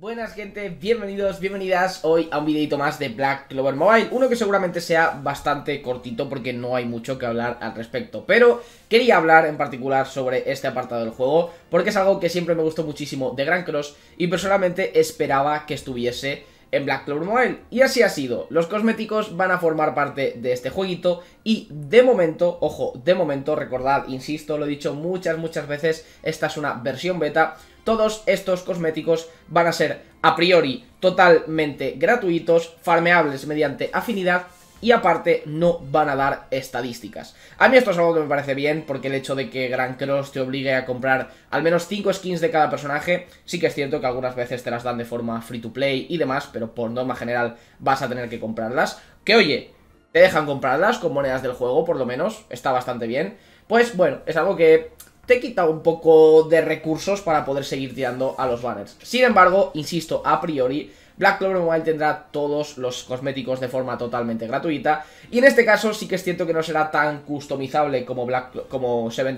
buenas gente, bienvenidos, bienvenidas hoy a un videito más de Black Clover Mobile Uno que seguramente sea bastante cortito porque no hay mucho que hablar al respecto Pero quería hablar en particular sobre este apartado del juego Porque es algo que siempre me gustó muchísimo de Gran Cross Y personalmente esperaba que estuviese en Black Clover Mobile. Y así ha sido, los cosméticos van a formar parte de este jueguito y de momento, ojo, de momento, recordad, insisto, lo he dicho muchas, muchas veces, esta es una versión beta, todos estos cosméticos van a ser a priori totalmente gratuitos, farmeables mediante afinidad y aparte no van a dar estadísticas. A mí esto es algo que me parece bien, porque el hecho de que Gran Cross te obligue a comprar al menos 5 skins de cada personaje, sí que es cierto que algunas veces te las dan de forma free to play y demás, pero por norma general vas a tener que comprarlas. Que oye, te dejan comprarlas con monedas del juego, por lo menos, está bastante bien. Pues bueno, es algo que te quita un poco de recursos para poder seguir tirando a los banners. Sin embargo, insisto, a priori, Black Clover Mobile tendrá todos los cosméticos de forma totalmente gratuita. Y en este caso sí que es cierto que no será tan customizable como, Black, como Seven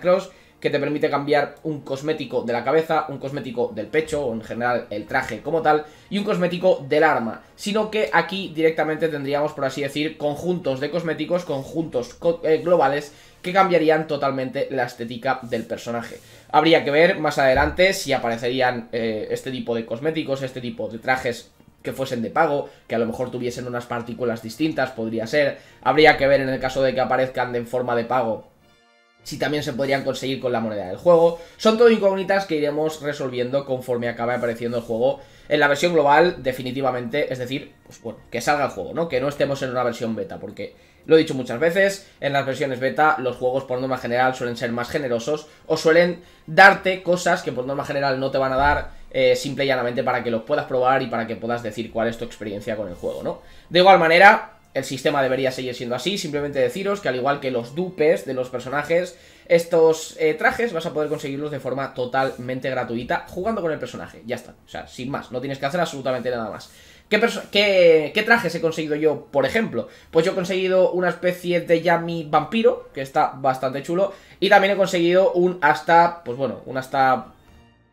Cross, que te permite cambiar un cosmético de la cabeza, un cosmético del pecho o en general el traje como tal y un cosmético del arma, sino que aquí directamente tendríamos por así decir conjuntos de cosméticos, conjuntos eh, globales que cambiarían totalmente la estética del personaje. Habría que ver más adelante si aparecerían eh, este tipo de cosméticos, este tipo de trajes que fuesen de pago, que a lo mejor tuviesen unas partículas distintas, podría ser. Habría que ver en el caso de que aparezcan en forma de pago si también se podrían conseguir con la moneda del juego. Son todo incógnitas que iremos resolviendo conforme acabe apareciendo el juego en la versión global, definitivamente. Es decir, pues bueno, que salga el juego, ¿no? Que no estemos en una versión beta, porque lo he dicho muchas veces, en las versiones beta los juegos por norma general suelen ser más generosos o suelen darte cosas que por norma general no te van a dar eh, simple y llanamente para que los puedas probar y para que puedas decir cuál es tu experiencia con el juego, ¿no? De igual manera, el sistema debería seguir siendo así, simplemente deciros que al igual que los dupes de los personajes, estos eh, trajes vas a poder conseguirlos de forma totalmente gratuita jugando con el personaje, ya está, o sea, sin más, no tienes que hacer absolutamente nada más. ¿Qué, qué, qué trajes he conseguido yo, por ejemplo? Pues yo he conseguido una especie de Yami vampiro, que está bastante chulo, y también he conseguido un hasta, pues bueno, un hasta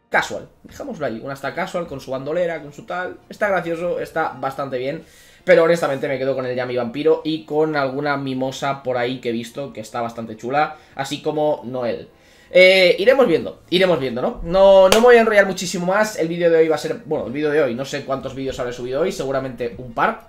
casual. Dejámoslo ahí, una está casual con su bandolera, con su tal. Está gracioso, está bastante bien. Pero honestamente me quedo con el Yami Vampiro y con alguna mimosa por ahí que he visto que está bastante chula, así como Noel. Eh, iremos viendo, iremos viendo, ¿no? ¿no? No me voy a enrollar muchísimo más, el vídeo de hoy va a ser... Bueno, el vídeo de hoy, no sé cuántos vídeos habré subido hoy, seguramente un par.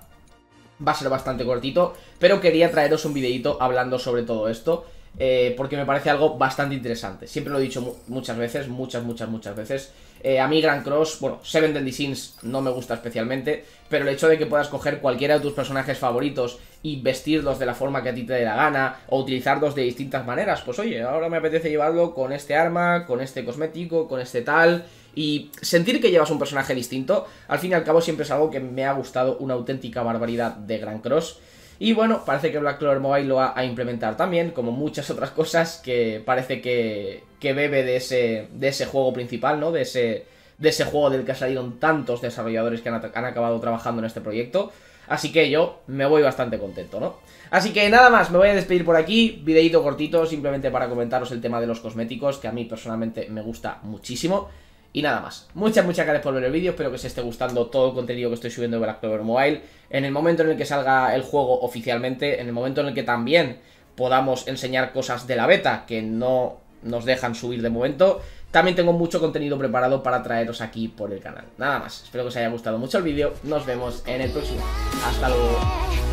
Va a ser bastante cortito, pero quería traeros un videito hablando sobre todo esto. Eh, porque me parece algo bastante interesante. Siempre lo he dicho muchas veces, muchas, muchas, muchas veces. Eh, a mí Grand Cross, bueno, Seven Deadly Sins no me gusta especialmente, pero el hecho de que puedas coger cualquiera de tus personajes favoritos y vestirlos de la forma que a ti te dé la gana, o utilizarlos de distintas maneras, pues oye, ahora me apetece llevarlo con este arma, con este cosmético, con este tal, y sentir que llevas un personaje distinto, al fin y al cabo siempre es algo que me ha gustado una auténtica barbaridad de Grand Cross. Y bueno, parece que Black Clover Mobile lo va a implementar también, como muchas otras cosas que parece que, bebe de ese, de ese juego principal, ¿no? De ese, de ese juego del que salido tantos desarrolladores que han, han acabado trabajando en este proyecto. Así que yo me voy bastante contento, ¿no? Así que nada más, me voy a despedir por aquí, videito cortito, simplemente para comentaros el tema de los cosméticos, que a mí personalmente me gusta muchísimo. Y nada más, muchas, muchas gracias por ver el vídeo, espero que os esté gustando todo el contenido que estoy subiendo de Black Clover Mobile. En el momento en el que salga el juego oficialmente, en el momento en el que también podamos enseñar cosas de la beta que no nos dejan subir de momento, también tengo mucho contenido preparado para traeros aquí por el canal. Nada más, espero que os haya gustado mucho el vídeo, nos vemos en el próximo. Hasta luego.